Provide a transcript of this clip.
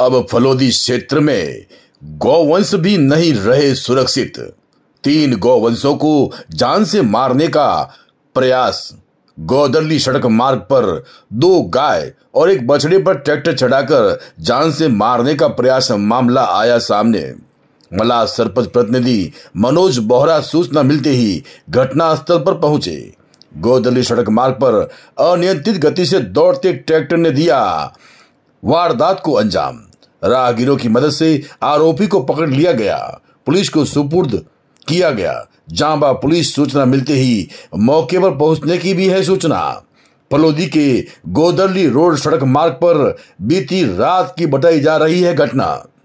अब फलोदी क्षेत्र में गौवंश भी नहीं रहे सुरक्षित तीन गौवंशों को जान से मारने का प्रयास गोदरली सड़क मार्ग पर दो गाय और एक बछड़े पर ट्रैक्टर चढ़ाकर जान से मारने का प्रयास मामला आया सामने मला सरपंच प्रतिनिधि मनोज बोहरा सूचना मिलते ही घटनास्थल पर पहुंचे गौदली सड़क मार्ग पर अनियंत्रित गति से दौड़ते ट्रैक्टर ने दिया वारदात को अंजाम राहगीरों की मदद से आरोपी को पकड़ लिया गया पुलिस को सुपुर्द किया गया जांबा पुलिस सूचना मिलते ही मौके पर पहुंचने की भी है सूचना फलोदी के गोदरली रोड सड़क मार्ग पर बीती रात की बताई जा रही है घटना